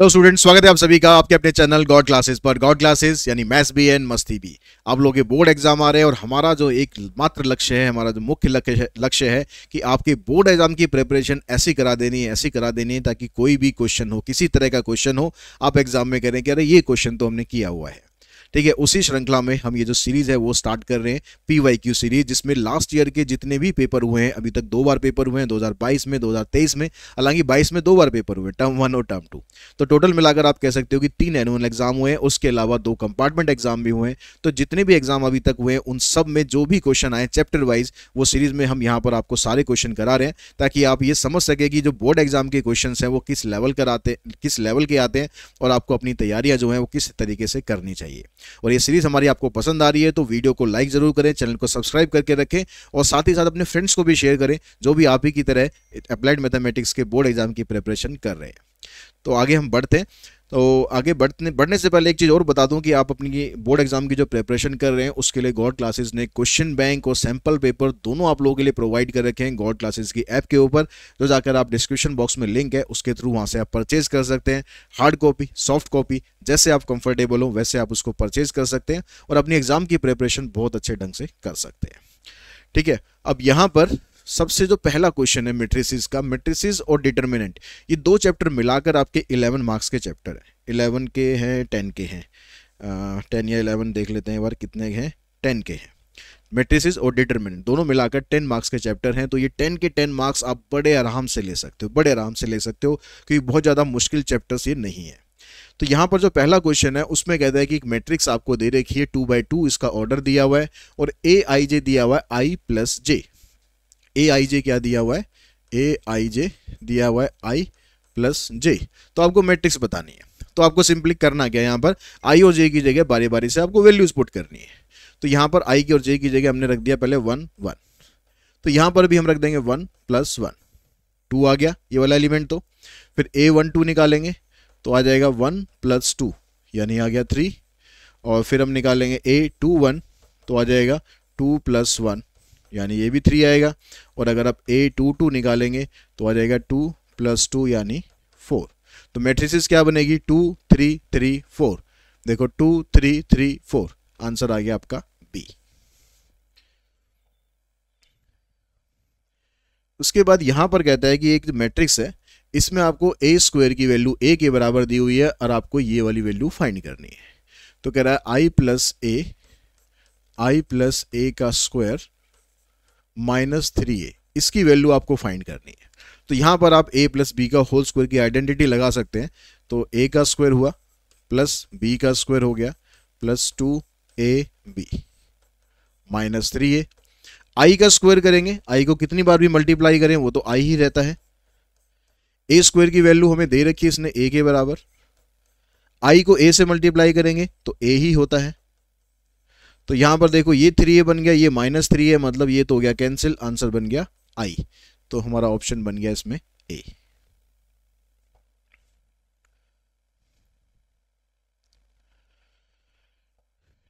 hello student स्वागत है आप सभी का आपके अपने चैनल गॉड क्लासेस पर गॉड क्लासेस यानी मैथ्स भी एंड मस्ती भी आप लोगों के बोर्ड एग्जाम आ रहे हैं और हमारा जो एक मात्र लक्ष्य है हमारा जो मुख्य लक्ष्य है कि आपके बोर्ड एग्जाम की प्रिपरेशन ऐसी करा देनी है ऐसी करा देनी है ताकि कोई भी क्वेश्चन हो किसी तरह का क्वेश्चन हो आप एग्जाम में करें कि अरे ये क्वेश्चन तो हमने किया हुआ है ठीक है उसी श्रृंखला में हम ये जो सीरीज है वो स्टार्ट कर रहे हैं पी वाई क्यू सीरीज जिसमें लास्ट ईयर के जितने भी पेपर हुए हैं अभी तक दो बार पेपर हुए हैं 2022 में 2023 में हालांकि 22 में दो बार पेपर हुए टर्म वन और टर्म टू तो टोटल मिलाकर आप कह सकते हो कि तीन एनुअल एग्जाम हुए हैं उसके अलावा दो कंपार्टमेंट एग्जाम भी हुए हैं तो जितने भी एग्जाम अभी तक हुए हैं उन सब में जो भी क्वेश्चन आए चैप्टर वाइज वो सीरीज में हम यहाँ पर आपको सारे क्वेश्चन करा रहे हैं ताकि आप ये समझ सके कि जो बोर्ड एग्जाम के क्वेश्चन हैं वो किस लेवल कराते किस लेवल के आते हैं और आपको अपनी तैयारियाँ जो हैं वो किस तरीके से करनी चाहिए और ये सीरीज़ हमारी आपको पसंद आ रही है तो वीडियो को लाइक ज़रूर करें चैनल को सब्सक्राइब करके रखें और साथ ही साथ अपने फ्रेंड्स को भी शेयर करें जो भी आप ही की तरह अप्लाइड मैथमेटिक्स के बोर्ड एग्जाम की प्रिपरेशन कर रहे हैं तो आगे हम बढ़ते हैं तो आगे बढ़ने बढ़ने से पहले एक चीज़ और बता दूं कि आप अपनी बोर्ड एग्ज़ाम की जो प्रिपरेशन कर रहे हैं उसके लिए गॉड क्लासेस ने क्वेश्चन बैंक और सैम्पल पेपर दोनों आप लोगों के लिए प्रोवाइड कर रखे हैं गॉड क्लासेस की ऐप के ऊपर जो जाकर आप डिस्क्रिप्शन बॉक्स में लिंक है उसके थ्रू वहाँ से आप परचेज़ कर सकते हैं हार्ड कॉपी सॉफ्ट कॉपी जैसे आप कंफर्टेबल हो वैसे आप उसको परचेज़ कर सकते हैं और अपनी एग्ज़ाम की प्रिपरेशन बहुत अच्छे ढंग से कर सकते हैं ठीक है अब यहाँ पर सबसे जो पहला क्वेश्चन है मेट्रिसिस का मेट्रिसिस और डिटर्मिनेंट ये दो चैप्टर मिलाकर आपके इलेवन मार्क्स के चैप्टर हैं इलेवन के हैं टेन के हैं टेन या इलेवन देख लेते हैं बार कितने हैं टेन के हैं मेट्रिसिस और डिटर्मिनेंट दोनों मिलाकर टेन मार्क्स के चैप्टर हैं तो ये टेन के टेन मार्क्स आप बड़े आराम से ले सकते हो बड़े आराम से ले सकते हो क्योंकि बहुत ज़्यादा मुश्किल चैप्टर्स ये नहीं है तो यहाँ पर जो पहला क्वेश्चन है उसमें कहता है कि एक मैट्रिक्स आपको दे रखी है टू बाई टू इसका ऑर्डर दिया हुआ है और ए आई जे दिया हुआ है आई प्लस जे ए आई जे क्या दिया हुआ है ए आई जे दिया हुआ है आई प्लस जे तो आपको मैट्रिक्स बतानी है तो आपको सिंपली करना क्या है यहाँ पर आई और जे की जगह बारी बारी से आपको वैल्यूज पुट करनी है तो यहाँ पर आई की और जे की जगह हमने रख दिया पहले वन वन तो यहाँ पर भी हम रख देंगे वन प्लस वन टू आ गया ये वाला एलिमेंट तो फिर ए वन टू निकालेंगे तो आ जाएगा वन प्लस टू यानी आ गया थ्री और फिर हम निकालेंगे ए टू वन तो आ जाएगा टू प्लस वन यानी ये भी थ्री आएगा और अगर आप ए टू टू निकालेंगे तो आ जाएगा टू प्लस टू यानी फोर तो मेट्रिसेस क्या बनेगी टू थ्री थ्री फोर देखो two three three four answer आ गया आपका बी उसके बाद यहां पर कहता है कि एक मैट्रिक्स है इसमें आपको ए स्क्वायर की वैल्यू ए के बराबर दी हुई है और आपको ये वाली वैल्यू फाइंड करनी है तो कह रहा है आई प्लस ए आई प्लस ए का स्क्वायर माइनस थ्री ए इसकी वैल्यू आपको फाइंड करनी है तो यहाँ पर आप ए प्लस बी का होल स्क्वायर की आइडेंटिटी लगा सकते हैं तो ए का स्क्वायर हुआ प्लस बी का स्क्वायर हो गया plus two A B minus three A I का स्क्वायर करेंगे आई को कितनी बार भी मल्टीप्लाई करें वो तो आई ही रहता है ए स्क्वायर की वैल्यू हमें दे रखी है इसने ए के बराबर आई को ए से मल्टीप्लाई करेंगे तो ए ही होता है तो यहां पर देखो ये थ्री ए बन गया ये माइनस थ्री है मतलब ये तो हो गया कैंसिल आंसर बन गया आई तो हमारा ऑप्शन बन गया इसमें ए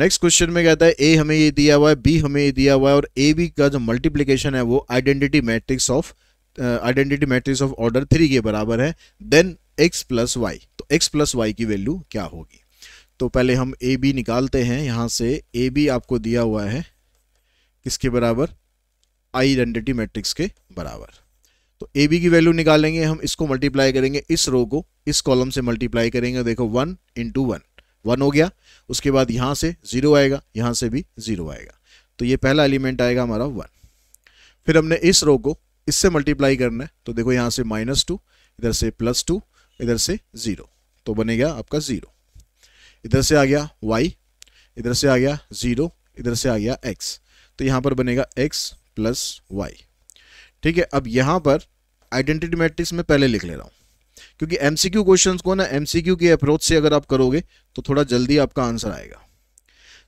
नेक्स्ट क्वेश्चन में कहता है ए हमें ये दिया हुआ है बी हमें ये दिया हुआ है और ए बी का जो मल्टीप्लीकेशन है वो identity matrix of identity matrix of order three के बराबर है देन एक्स प्लस वाई तो एक्स प्लस वाई की वैल्यू क्या होगी तो पहले हम ए बी निकालते हैं यहाँ से ए बी आपको दिया हुआ है किसके बराबर आइडेंटिटी मैट्रिक्स के बराबर तो ए बी की वैल्यू निकालेंगे हम इसको मल्टीप्लाई करेंगे इस रो को इस कॉलम से मल्टीप्लाई करेंगे देखो वन इंटू वन वन हो गया उसके बाद यहाँ से ज़ीरो आएगा यहाँ से भी ज़ीरो आएगा तो ये पहला एलिमेंट आएगा हमारा वन फिर हमने इस रो को इससे मल्टीप्लाई करना है तो देखो यहाँ से माइनस टू इधर से प्लस टू इधर से ज़ीरो तो बनेगा आपका ज़ीरो इधर से आ गया वाई इधर से आ गया ज़ीरो इधर से आ गया एक्स तो यहाँ पर बनेगा एक्स प्लस वाई ठीक है अब यहाँ पर आइडेंटिटी मैट्रिक्स में पहले लिख ले रहा हूँ क्योंकि एम सी क्यू क्वेश्चन को ना एम सी क्यू अप्रोच से अगर आप करोगे तो थोड़ा जल्दी आपका आंसर आएगा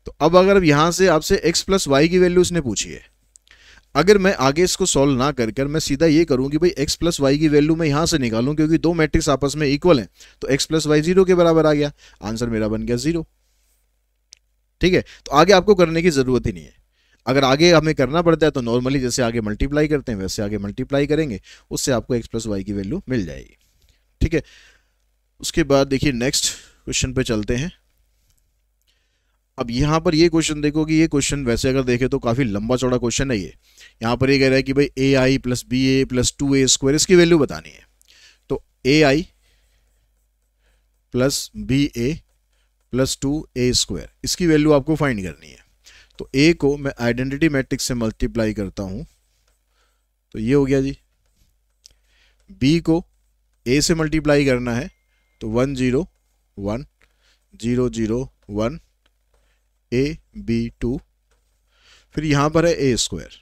तो अब अगर यहाँ से आपसे एक्स प्लस वाई की वैल्यू इसने पूछी है अगर मैं आगे इसको सॉल्व ना कर कर मैं सीधा ये करूँ कि भाई एक्स प्लस वाई की वैल्यू मैं यहाँ से निकालूँ क्योंकि दो मैट्रिक्स आपस में इक्वल हैं तो एक्स प्लस वाई जीरो के बराबर आ गया आंसर मेरा बन गया जीरो ठीक है तो आगे आपको करने की ज़रूरत ही नहीं है अगर आगे हमें करना पड़ता है तो नॉर्मली जैसे आगे मल्टीप्लाई करते हैं वैसे आगे मल्टीप्लाई करेंगे उससे आपको एक्स प्लस वाई की वैल्यू मिल जाएगी ठीक है उसके बाद देखिए नेक्स्ट क्वेश्चन पे चलते हैं अब यहाँ पर ये क्वेश्चन देखो कि ये क्वेश्चन वैसे अगर देखें तो काफ़ी लंबा चौड़ा क्वेश्चन है ये यहाँ पर ये कह रहा है कि भाई A I plus B A plus two A square इसकी वैल्यू बतानी है तो A I plus B A plus two A square इसकी वैल्यू आपको फाइंड करनी है तो ए को मैं आइडेंटिटी मैट्रिक्स से मल्टीप्लाई करता हूँ तो ये हो गया जी बी को ए से मल्टीप्लाई करना है तो one zero one zero zero one A B two फिर यहां पर है ए स्क्वायर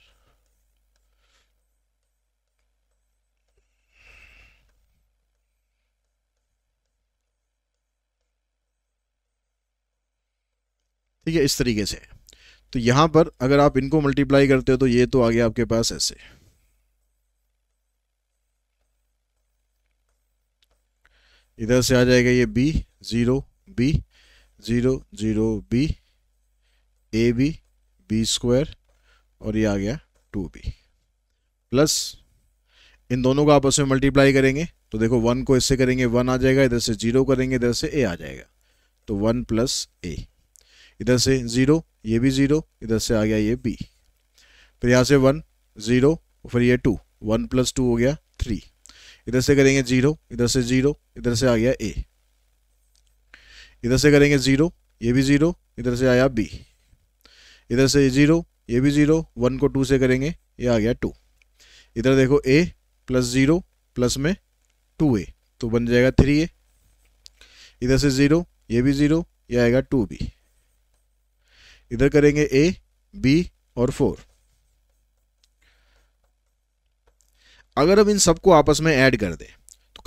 ठीक है इस तरीके से तो यहां पर अगर आप इनको मल्टीप्लाई करते हो तो ये तो आ गया आपके पास ऐसे इधर से आ जाएगा ये B zero B zero zero B A B B square और ये आ गया टू बी प्लस इन दोनों को आपस में मल्टीप्लाई करेंगे तो देखो वन को इससे करेंगे वन आ जाएगा इधर से जीरो करेंगे इधर से ए आ जाएगा तो वन प्लस ए इधर से ज़ीरो ये भी ज़ीरो इधर से आ गया ये बी फिर यहाँ से वन ज़ीरो फिर ये टू वन प्लस टू हो गया थ्री इधर से करेंगे ज़ीरो इधर से ज़ीरो इधर से आ गया ए इधर से करेंगे ज़ीरो ये भी ज़ीरो इधर से आया बी इधर से जीरो ये भी जीरो वन को टू से करेंगे ये आ गया टू इधर देखो ए प्लस ज़ीरो प्लस में टू ए तो बन जाएगा थ्री ए इधर से ज़ीरो ये भी ज़ीरो ये आएगा टू बी इधर करेंगे ए बी और फोर अगर हम इन सबको आपस में ऐड कर दें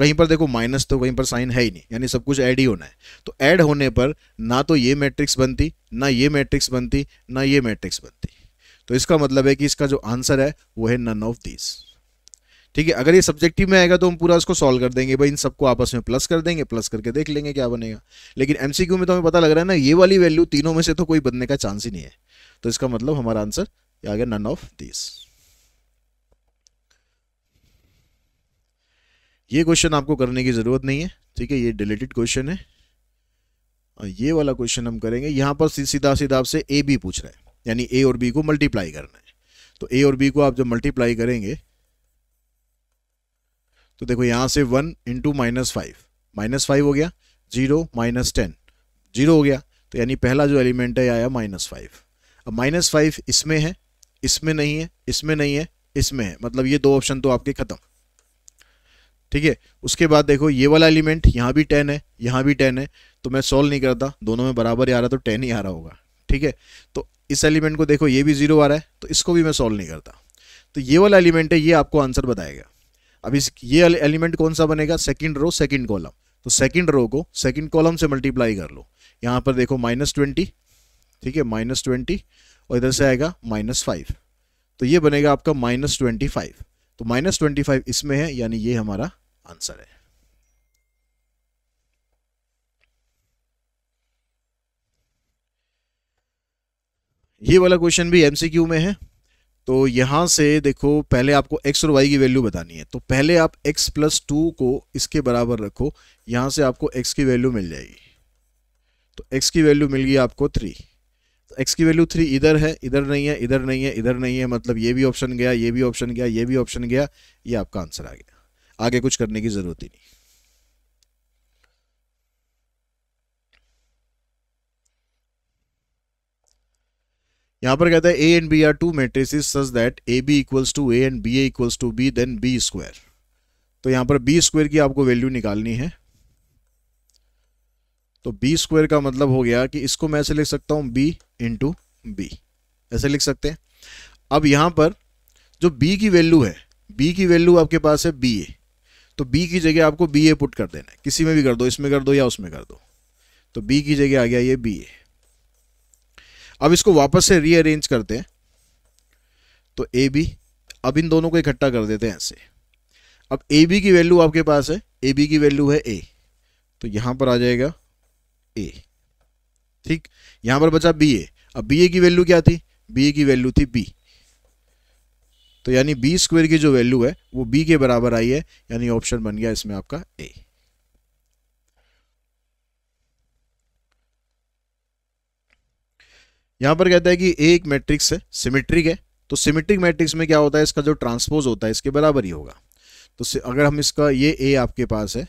कहीं पर देखो माइनस तो कहीं पर साइन है ही नहीं यानी सब कुछ ऐड ही होना है तो ऐड होने पर ना तो ये मैट्रिक्स बनती ना ये मैट्रिक्स बनती ना ये मैट्रिक्स बनती तो इसका मतलब है कि इसका जो आंसर है वो है नन ऑफ दिस ठीक है अगर ये सब्जेक्टिव में आएगा तो हम पूरा उसको सॉल्व कर देंगे भाई इन सबको आपस में प्लस कर देंगे प्लस करके देख लेंगे क्या बनेगा लेकिन एम में तो हमें पता लग रहा है ना ये वाली वैल्यू तीनों में से तो कोई बनने का चांस ही नहीं है तो इसका मतलब हमारा आंसर आ गया नन ऑफ दिस ये क्वेश्चन आपको करने की ज़रूरत नहीं है ठीक है ये डिलेटेड क्वेश्चन है और ये वाला क्वेश्चन हम करेंगे यहाँ पर सीधा सीधा आपसे ए बी पूछ रहा है यानी ए और बी को मल्टीप्लाई करना है तो ए और बी को आप जब मल्टीप्लाई करेंगे तो देखो यहाँ से one into minus five minus five हो गया जीरो माइनस टेन जीरो हो गया तो यानी पहला जो एलिमेंट है आया माइनस फाइव अब माइनस फाइव इसमें है इसमें नहीं है इसमें नहीं है इसमें है मतलब ये दो ऑप्शन तो आपके ख़त्म ठीक है उसके बाद देखो ये वाला एलिमेंट यहाँ भी टेन है यहाँ भी टेन है तो मैं सॉल्व नहीं करता दोनों में बराबर ही आ रहा तो टेन ही आ रहा होगा ठीक है तो इस एलिमेंट को देखो ये भी जीरो आ रहा है तो इसको भी मैं सॉल्व नहीं करता तो ये वाला एलिमेंट है ये आपको आंसर बताएगा अब इस ये एलिमेंट कौन सा बनेगा सेकेंड रो सेकेंड कॉलम तो सेकेंड रो को सेकेंड कॉलम से मल्टीप्लाई कर लो यहाँ पर देखो माइनस ट्वेंटी ठीक है माइनस ट्वेंटी और इधर से आएगा माइनस फाइव तो ये बनेगा आपका माइनस ट्वेंटी फाइव तो माइनस ट्वेंटी फाइव इसमें है यानी ये हमारा आंसर है ये वाला क्वेश्चन भी एमसीक्यू में है तो यहां से देखो पहले आपको एक्स और वाई की वैल्यू बतानी है तो पहले आप एक्स प्लस टू को इसके बराबर रखो यहां से आपको एक्स की वैल्यू मिल जाएगी तो एक्स की वैल्यू मिल गई आपको थ्री तो एक्स की वैल्यू थ्री इधर है इधर नहीं है इधर नहीं है इधर नहीं है मतलब ये भी ऑप्शन गया ये भी ऑप्शन गया ये भी ऑप्शन गया ये आपका आंसर आ गया आगे कुछ करने की ज़रूरत ही नहीं यहां पर कहता है A and B are two matrices such that A B equals to A and B equals to B then B square तो यहां पर बी स्क्वायर की आपको वैल्यू निकालनी है तो बी स्क्वायर का मतलब हो गया कि इसको मैं ऐसे लिख सकता हूं बी इंटू बी ऐसे लिख सकते हैं अब यहां पर जो बी की वैल्यू है बी की वैल्यू आपके पास है बी ए तो बी की जगह आपको बी ए पुट कर देना है किसी में भी कर दो इसमें कर दो या उसमें कर दो तो बी की जगह आ गया ये बी ए अब इसको वापस से रीअरेंज करते हैं तो ए बी अब इन दोनों को इकट्ठा कर देते हैं ऐसे अब ए बी की वैल्यू आपके पास है ए बी की वैल्यू है ए तो यहां पर आ जाएगा ए ठीक यहां पर बचा बी ए अब बी ए की वैल्यू क्या थी बी ए की वैल्यू थी बी तो यानी बी स्क्वेयर की जो वैल्यू है वो बी के बराबर आई है यानी ऑप्शन बन गया इसमें आपका ए यहां पर कहता है कि ए एक मैट्रिक्स है सिमेट्रिक है तो सिमेट्रिक मैट्रिक्स में क्या होता है इसका जो ट्रांसपोज होता है इसके बराबर ही होगा तो अगर हम इसका ये ए आपके पास है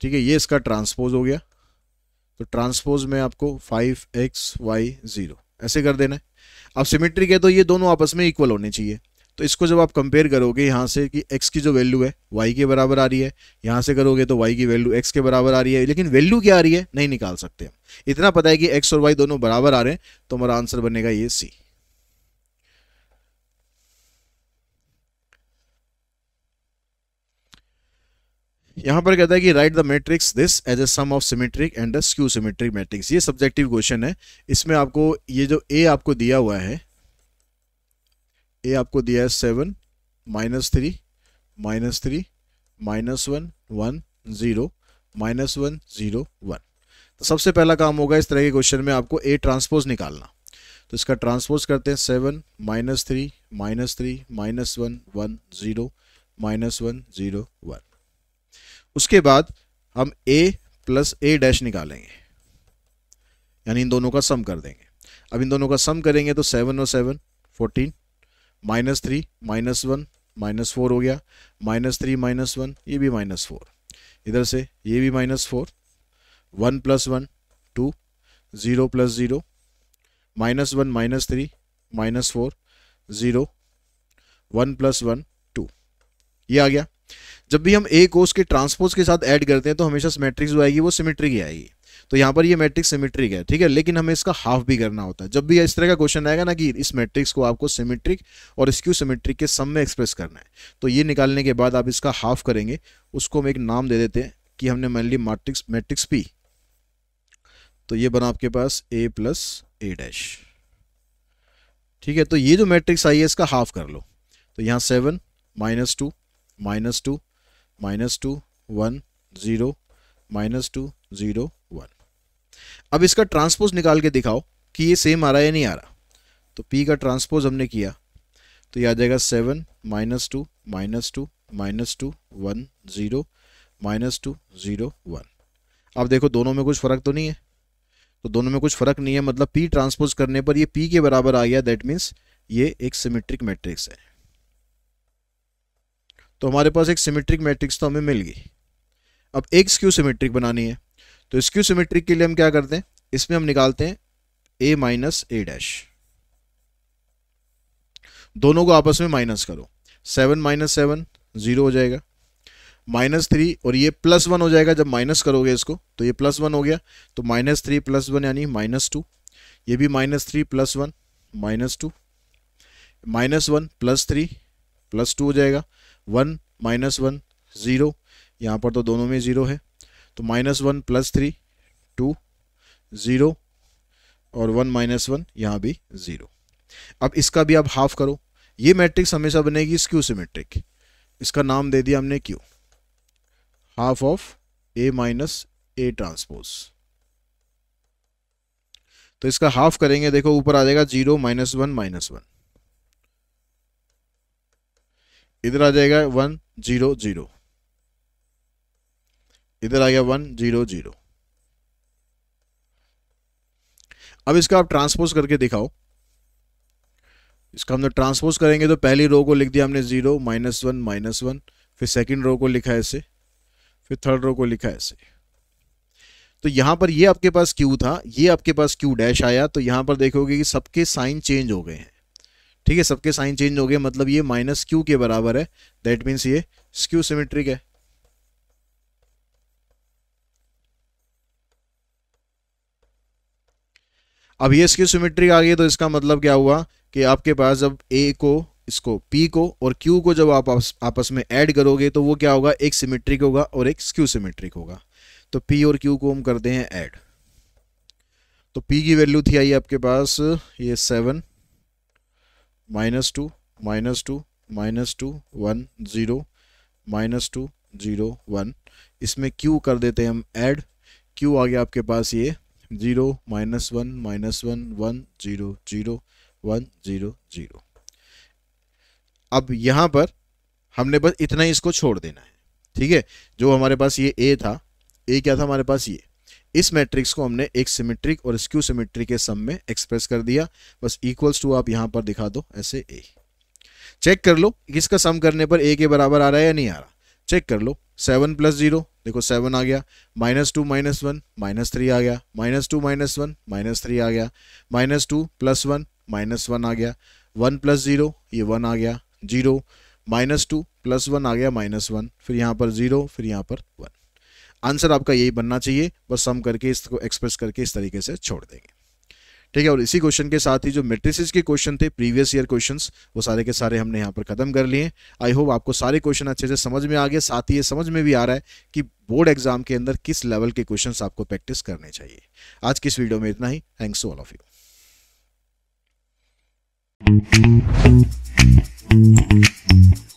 ठीक है ये इसका ट्रांसपोज हो गया तो ट्रांसपोज में आपको फाइव एक्स वाई ज़ीरो ऐसे कर देना है अब सिमेट्रिक है तो ये दोनों आपस में इक्वल होने चाहिए तो इसको जब आप कंपेयर करोगे यहाँ से कि x की जो वैल्यू है y के बराबर आ रही है यहाँ से करोगे तो y की वैल्यू x के बराबर आ रही है लेकिन वैल्यू क्या आ रही है नहीं निकाल सकते हम इतना पता है कि x और y दोनों बराबर आ रहे हैं तो हमारा आंसर बनेगा ये सी यहाँ पर कहता है कि write the matrix this as a sum of symmetric and a skew symmetric matrix ये सब्जेक्टिव क्वेश्चन है इसमें आपको ये जो ए आपको दिया हुआ है ए आपको दिया है seven minus three minus three minus one one zero minus one zero one तो सबसे पहला काम होगा इस तरह के क्वेश्चन में आपको ए ट्रांसपोज निकालना तो इसका ट्रांसपोज करते हैं seven minus three minus three minus one one zero minus one zero one उसके बाद हम ए प्लस ए डैश निकालेंगे यानी इन दोनों का सम कर देंगे अब इन दोनों का सम करेंगे तो सेवन और seven fourteen minus three minus one minus four हो गया माइनस थ्री माइनस वन ये भी माइनस फोर इधर से ये भी minus four one plus one two zero plus zero minus one minus three minus four zero one plus one two ये आ गया जब भी हम ए को उसके ट्रांसपोज के साथ ऐड करते हैं तो हमेशा मैट्रिक्स जो आएगी वो सिमेट्रिक ही आएगी तो यहाँ पर ये मैट्रिक्स सिमेट्रिक है ठीक है लेकिन हमें इसका हाफ भी करना होता है जब भी इस तरह का क्वेश्चन आएगा ना कि इस मैट्रिक्स को आपको सिमेट्रिक और स्क्यू सिमेट्रिक के सम में एक्सप्रेस करना है तो ये निकालने के बाद आप इसका हाफ करेंगे उसको हम एक नाम दे देते हैं कि हमने मान ली मैट्रिक्स मैट्रिक्स पी तो ये बना आपके पास ए प्लस ए डैश ठीक है तो ये जो मैट्रिक्स आई है इसका हाफ कर लो तो यहाँ seven minus two minus two minus two one zero minus two zero one अब इसका ट्रांसपोज निकाल के दिखाओ कि ये सेम आ रहा है या नहीं आ रहा तो पी का ट्रांसपोज हमने किया तो ये आ जाएगा seven minus two minus two minus two one zero minus two zero one अब देखो दोनों में कुछ फ़र्क तो नहीं है तो दोनों में कुछ फ़र्क नहीं है मतलब पी ट्रांसपोज करने पर ये पी के बराबर आ गया दैट मीन्स ये एक सिमेट्रिक मैट्रिक्स है तो हमारे पास एक सिमेट्रिक मैट्रिक्स तो हमें मिल गई अब एक स्क्यू सिमेट्रिक बनानी है तो स्क्यू सिमेट्रिक के लिए हम क्या करते हैं इसमें हम निकालते हैं ए माइनस ए डैश दोनों को आपस में माइनस करो सेवन माइनस सेवन ज़ीरो हो जाएगा माइनस थ्री और ये प्लस वन हो जाएगा जब माइनस करोगे इसको तो ये प्लस वन हो गया तो माइनस थ्री प्लस वन यानी माइनस टू ये भी minus three plus one minus two minus one plus three plus two हो जाएगा वन माइनस वन ज़ीरो यहाँ पर तो दोनों में ज़ीरो है तो minus one plus three two zero और वन माइनस वन यहाँ भी ज़ीरो अब इसका भी आप हाफ करो ये मैट्रिक्स हमेशा बनेगी इस क्यू सीमेट्रिक इसका नाम दे दिया हमने Q half of A minus A transpose तो इसका हाफ करेंगे देखो ऊपर आ जाएगा zero minus one minus one इधर आ जाएगा वन जीरो जीरो इधर आ गया वन जीरो जीरो अब इसका आप ट्रांसपोज करके दिखाओ इसका हमने ट्रांसपोज करेंगे तो पहली रो को लिख दिया हमने zero minus one minus one फिर सेकंड रो को लिखा ऐसे फिर थर्ड रो को लिखा ऐसे तो यहां पर ये आपके पास क्यू था ये आपके पास क्यू डैश आया तो यहां पर देखोगे कि सबके साइन चेंज हो गए हैं ठीक है सबके साइन चेंज हो गए मतलब ये माइनस क्यू के बराबर है दैट मीन्स ये स्क्यू सिमेट्रिक है अब ये स्क्यू सिमेट्रिक आ गई तो इसका मतलब क्या हुआ कि आपके पास जब ए को इसको पी को और क्यू को जब आप आपस में ऐड करोगे तो वो क्या होगा एक सिमेट्रिक होगा और एक स्क्यू सिमेट्रिक होगा तो पी और क्यू को हम करते हैं ऐड तो पी की वैल्यू थी आई आपके पास ये seven minus two minus two minus two one zero minus two zero one इसमें क्यू कर देते हैं हम ऐड क्यू आ गया आपके पास ये zero minus one minus one one zero zero one zero zero अब यहाँ पर हमने बस इतना ही इसको छोड़ देना है ठीक है जो हमारे पास ये ए था ए क्या था हमारे पास ये इस मैट्रिक्स को हमने एक सिमेट्रिक और स्क्यू सिमेट्री के सम में एक्सप्रेस कर दिया बस इक्वल्स टू आप यहाँ पर दिखा दो ऐसे ए चेक कर लो किसका सम करने पर ए के बराबर आ रहा है या नहीं आ रहा चेक कर लो सेवन प्लस जीरो देखो सेवन आ गया minus two minus one minus three आ गया minus two minus one minus three आ गया minus two plus one minus one आ गया वन प्लस जीरो ये वन आ गया zero minus two plus one आ गया माइनस वन फिर यहाँ पर जीरो फिर यहाँ पर वन आंसर आपका यही बनना चाहिए बस सम करके इसको एक्सप्रेस करके इस तरीके से छोड़ देंगे ठीक है और इसी क्वेश्चन के साथ ही जो मेट्रिसेस के क्वेश्चन थे प्रीवियस ईयर क्वेश्चंस वो सारे के सारे हमने यहाँ पर खत्म कर लिए आई होप आपको सारे क्वेश्चन अच्छे से समझ में आ गए साथ ही ये समझ में भी आ रहा है कि बोर्ड एग्जाम के अंदर किस लेवल के क्वेश्चंस आपको प्रैक्टिस करने चाहिए आज की इस वीडियो में इतना ही थैंक्स ऑल ऑफ यू